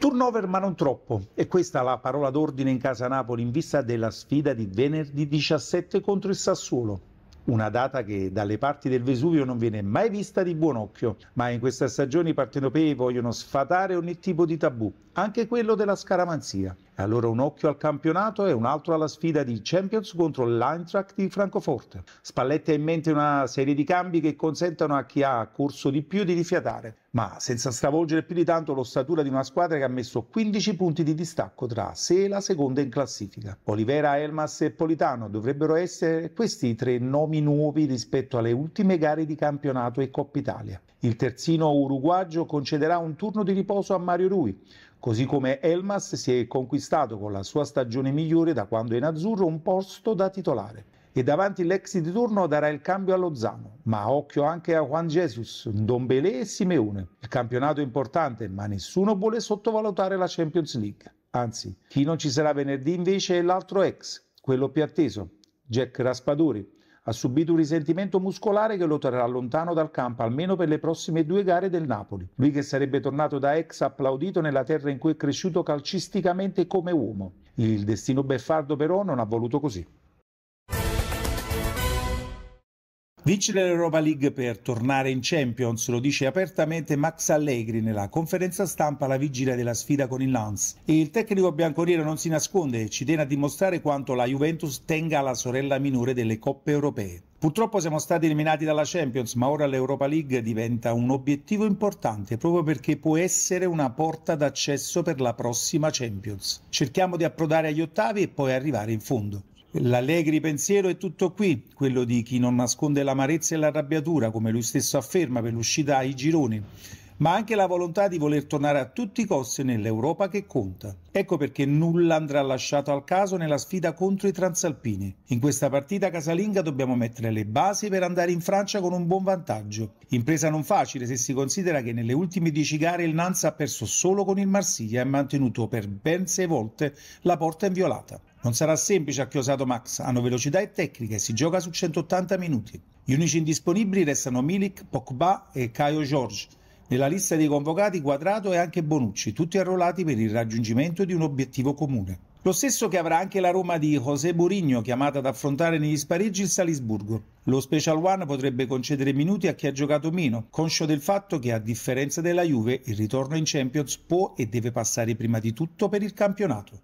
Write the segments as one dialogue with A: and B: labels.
A: Turnover ma non troppo, e questa la parola d'ordine in casa Napoli in vista della sfida di venerdì 17 contro il Sassuolo. Una data che dalle parti del Vesuvio non viene mai vista di buon occhio, ma in questa stagione i partenopei vogliono sfatare ogni tipo di tabù, anche quello della scaramanzia. Allora un occhio al campionato e un altro alla sfida di Champions contro l'Eintracht di Francoforte. Spalletti ha in mente una serie di cambi che consentano a chi ha corso di più di rifiatare, ma senza stravolgere più di tanto l'ossatura di una squadra che ha messo 15 punti di distacco tra sé e la seconda in classifica. Olivera, Elmas e Politano dovrebbero essere questi i tre nomi nuovi rispetto alle ultime gare di campionato e Coppa Italia. Il terzino uruguagio concederà un turno di riposo a Mario Rui, così come Elmas si è conquistato con la sua stagione migliore da quando è in azzurro un posto da titolare. E davanti l'ex di turno darà il cambio allo Zano, ma occhio anche a Juan Jesus, Ndombele e Simeone. Il campionato è importante, ma nessuno vuole sottovalutare la Champions League. Anzi, chi non ci sarà venerdì invece è l'altro ex, quello più atteso, Jack Raspadori ha subito un risentimento muscolare che lo terrà lontano dal campo almeno per le prossime due gare del Napoli. Lui che sarebbe tornato da ex applaudito nella terra in cui è cresciuto calcisticamente come uomo. Il destino beffardo però non ha voluto così. Vincere l'Europa League per tornare in Champions, lo dice apertamente Max Allegri nella conferenza stampa alla vigilia della sfida con il Lance. Il tecnico bianconiero non si nasconde e ci tiene a dimostrare quanto la Juventus tenga la sorella minore delle coppe europee. Purtroppo siamo stati eliminati dalla Champions, ma ora l'Europa League diventa un obiettivo importante proprio perché può essere una porta d'accesso per la prossima Champions. Cerchiamo di approdare agli ottavi e poi arrivare in fondo. L'allegri pensiero è tutto qui, quello di chi non nasconde l'amarezza e l'arrabbiatura, come lui stesso afferma per l'uscita ai gironi ma anche la volontà di voler tornare a tutti i costi nell'Europa che conta. Ecco perché nulla andrà lasciato al caso nella sfida contro i transalpini. In questa partita casalinga dobbiamo mettere le basi per andare in Francia con un buon vantaggio. Impresa non facile se si considera che nelle ultime 10 gare il Nanza ha perso solo con il Marsiglia e ha mantenuto per ben 6 volte la porta inviolata. Non sarà semplice a chi osato Max, hanno velocità e tecnica e si gioca su 180 minuti. Gli unici indisponibili restano Milik, Pogba e Caio George, nella lista dei convocati Quadrato e anche Bonucci, tutti arruolati per il raggiungimento di un obiettivo comune. Lo stesso che avrà anche la Roma di José Mourinho, chiamata ad affrontare negli spareggi il Salisburgo. Lo Special One potrebbe concedere minuti a chi ha giocato meno, conscio del fatto che, a differenza della Juve, il ritorno in Champions può e deve passare prima di tutto per il campionato.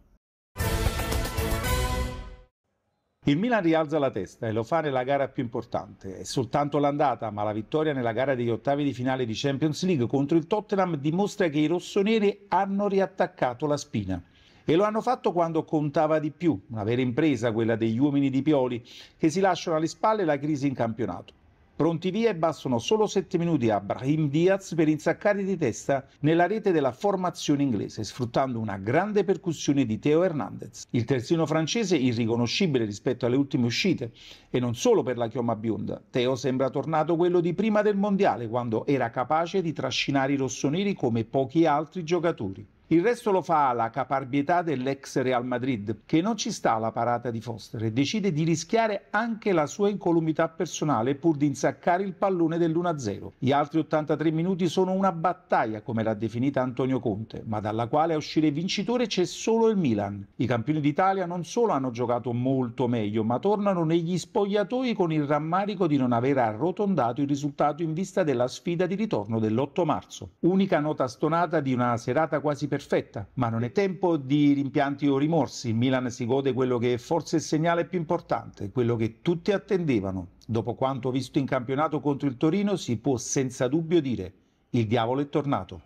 A: Il Milan rialza la testa e lo fa nella gara più importante. È soltanto l'andata, ma la vittoria nella gara degli ottavi di finale di Champions League contro il Tottenham dimostra che i rossoneri hanno riattaccato la spina. E lo hanno fatto quando contava di più, una vera impresa quella degli uomini di Pioli, che si lasciano alle spalle la crisi in campionato. Pronti via e bastano solo 7 minuti a Brahim Diaz per insaccare di testa nella rete della formazione inglese, sfruttando una grande percussione di Teo Hernandez. Il terzino francese irriconoscibile rispetto alle ultime uscite, e non solo per la chioma bionda. Teo sembra tornato quello di prima del mondiale, quando era capace di trascinare i rossoneri come pochi altri giocatori. Il resto lo fa la caparbietà dell'ex Real Madrid, che non ci sta alla parata di Foster e decide di rischiare anche la sua incolumità personale pur di insaccare il pallone dell'1-0. Gli altri 83 minuti sono una battaglia, come l'ha definita Antonio Conte, ma dalla quale a uscire vincitore c'è solo il Milan. I campioni d'Italia non solo hanno giocato molto meglio, ma tornano negli spogliatoi con il rammarico di non aver arrotondato il risultato in vista della sfida di ritorno dell'8 marzo. Unica nota stonata di una serata quasi perfetta perfetta, ma non è tempo di rimpianti o rimorsi. Il Milan si gode quello che è forse il segnale più importante, quello che tutti attendevano. Dopo quanto visto in campionato contro il Torino, si può senza dubbio dire: il diavolo è tornato.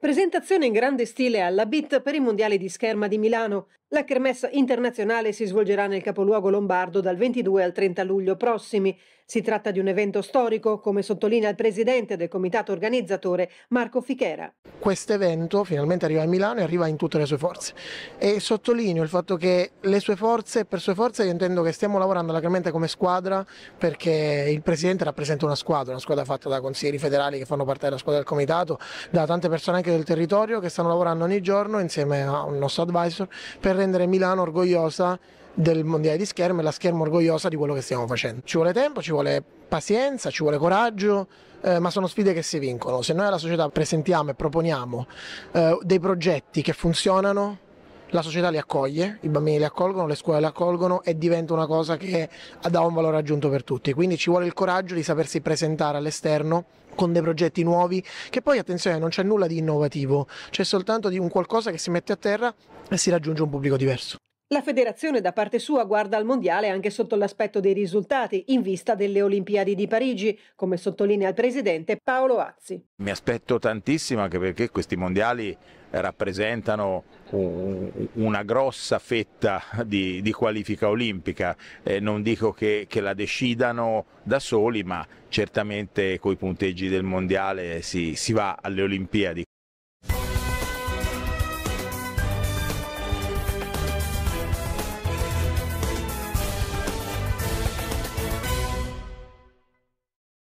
B: Presentazione in grande stile alla BIT per i mondiali di scherma di Milano. La kermessa internazionale si svolgerà nel capoluogo lombardo dal 22 al 30 luglio prossimi. Si tratta di un evento storico, come sottolinea il presidente del comitato organizzatore Marco Fichera.
C: Questo evento finalmente arriva a Milano e arriva in tutte le sue forze. E sottolineo il fatto che le sue forze, per sue forze io intendo che stiamo lavorando lacrimente come squadra perché il presidente rappresenta una squadra, una squadra fatta da consiglieri federali che fanno parte della squadra del comitato, da tante persone anche del territorio che stanno lavorando ogni giorno insieme a un nostro advisor per rendere Milano orgogliosa del mondiale di schermo e la scherma orgogliosa di quello che stiamo facendo. Ci vuole tempo, ci vuole pazienza, ci vuole coraggio, eh, ma sono sfide che si vincono. Se noi alla società presentiamo e proponiamo eh, dei progetti che funzionano, la società li accoglie, i bambini li accolgono, le scuole li accolgono e diventa una cosa che dà un valore aggiunto per tutti. Quindi ci vuole il coraggio di sapersi presentare all'esterno con dei progetti nuovi, che poi attenzione non c'è nulla di innovativo, c'è soltanto di un qualcosa che si mette a terra e si raggiunge un pubblico diverso.
B: La federazione da parte sua guarda al mondiale anche sotto l'aspetto dei risultati in vista delle Olimpiadi di Parigi, come sottolinea il presidente Paolo Azzi.
A: Mi aspetto tantissimo anche perché questi mondiali rappresentano una grossa fetta di, di qualifica olimpica, eh, non dico che, che, la decidano da soli, ma certamente con i punteggi del mondiale si, si va alle Olimpiadi.